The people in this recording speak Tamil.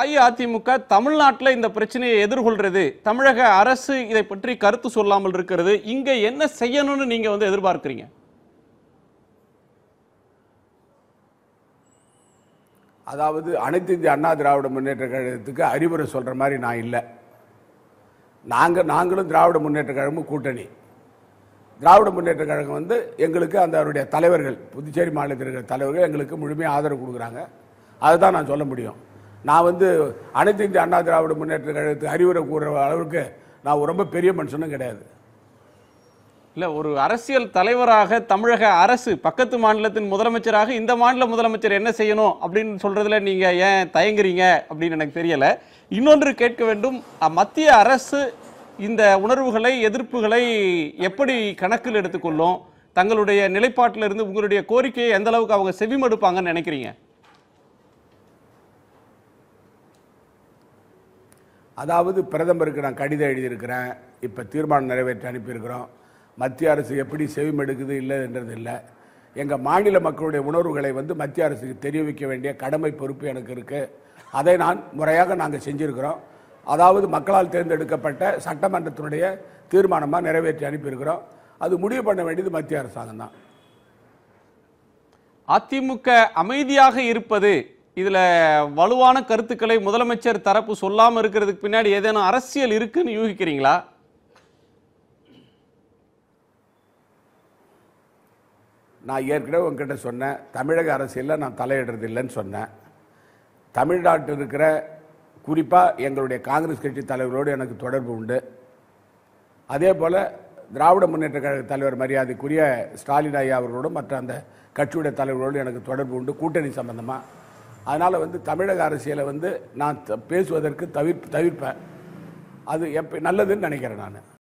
அஇஅதிமுக தமிழ்நாட்டில் இந்த பிரச்சனையை எதிர்கொள்கிறது தமிழக அரசு இதை பற்றி கருத்து சொல்லாமல் இருக்கிறது இங்கே என்ன செய்யணும்னு நீங்கள் வந்து எதிர்பார்க்குறீங்க அதாவது அனைத்து இந்திய அண்ணா திராவிட முன்னேற்ற கழகத்துக்கு அறிவுரை சொல்கிற மாதிரி நான் இல்லை நாங்கள் நாங்களும் திராவிட முன்னேற்ற கழகமும் கூட்டணி திராவிட முன்னேற்ற கழகம் வந்து எங்களுக்கு அந்த அவருடைய தலைவர்கள் புதுச்சேரி மாநிலத்திற்கு தலைவர்கள் எங்களுக்கு முழுமையாக ஆதரவு கொடுக்குறாங்க அதுதான் நான் சொல்ல முடியும் நான் வந்து அனைத்து இந்திய அண்ணா திராவிட முன்னேற்ற கழகத்துக்கு அறிவுரை கூற அளவுக்கு நான் ரொம்ப பெரிய மனுஷனும் கிடையாது இல்லை ஒரு அரசியல் தலைவராக தமிழக அரசு பக்கத்து மாநிலத்தின் முதலமைச்சராக இந்த மாநில முதலமைச்சர் என்ன செய்யணும் அப்படின்னு சொல்கிறதுல நீங்கள் ஏன் தயங்குறீங்க அப்படின்னு எனக்கு தெரியலை இன்னொன்று கேட்க வேண்டும் மத்திய அரசு இந்த உணர்வுகளை எதிர்ப்புகளை எப்படி கணக்கில் எடுத்துக்கொள்ளும் தங்களுடைய நிலைப்பாட்டிலிருந்து உங்களுடைய கோரிக்கையை எந்த அளவுக்கு அவங்க செவிமடுப்பாங்கன்னு நினைக்கிறீங்க அதாவது பிரதமருக்கு நான் கடிதம் எழுதியிருக்கிறேன் இப்போ தீர்மானம் நிறைவேற்றி அனுப்பியிருக்கிறோம் மத்திய அரசு எப்படி செவிம் இல்லை என்றது இல்லை எங்கள் மாநில மக்களுடைய உணர்வுகளை வந்து மத்திய அரசுக்கு தெரிவிக்க வேண்டிய கடமை பொறுப்பு எனக்கு இருக்குது அதை நான் முறையாக நாங்கள் செஞ்சுருக்கிறோம் அதாவது மக்களால் தேர்ந்தெடுக்கப்பட்ட சட்டமன்றத்தினுடைய தீர்மானமாக நிறைவேற்றி அனுப்பியிருக்கிறோம் அது முடிவு பண்ண வேண்டியது மத்திய அரசாங்கம் தான் அதிமுக அமைதியாக இருப்பது இதில் வலுவான கருத்துக்களை முதலமைச்சர் தரப்பு சொல்லாமல் இருக்கிறதுக்கு பின்னாடி ஏதேனும் அரசியல் இருக்குன்னு யூகிக்கிறீங்களா நான் ஏற்கனவே உங்ககிட்ட சொன்னேன் தமிழக அரசியலில் நான் தலையிடுறது இல்லைன்னு சொன்னேன் தமிழ்நாட்டில் இருக்கிற குறிப்பாக எங்களுடைய காங்கிரஸ் கட்சி தலைவரோடு எனக்கு தொடர்பு உண்டு அதே போல் திராவிட முன்னேற்ற கழக தலைவர் மரியாதைக்குரிய ஸ்டாலின் ஐயா அவர்களோடும் மற்ற அந்த கட்சியுடைய தலைவர்களோடு எனக்கு தொடர்பு உண்டு கூட்டணி சம்பந்தமாக அதனால் வந்து தமிழக அரசியலை வந்து நான் பேசுவதற்கு தவிர்ப்பு தவிர்ப்பேன் அது எப்போ நல்லதுன்னு நினைக்கிறேன் நான்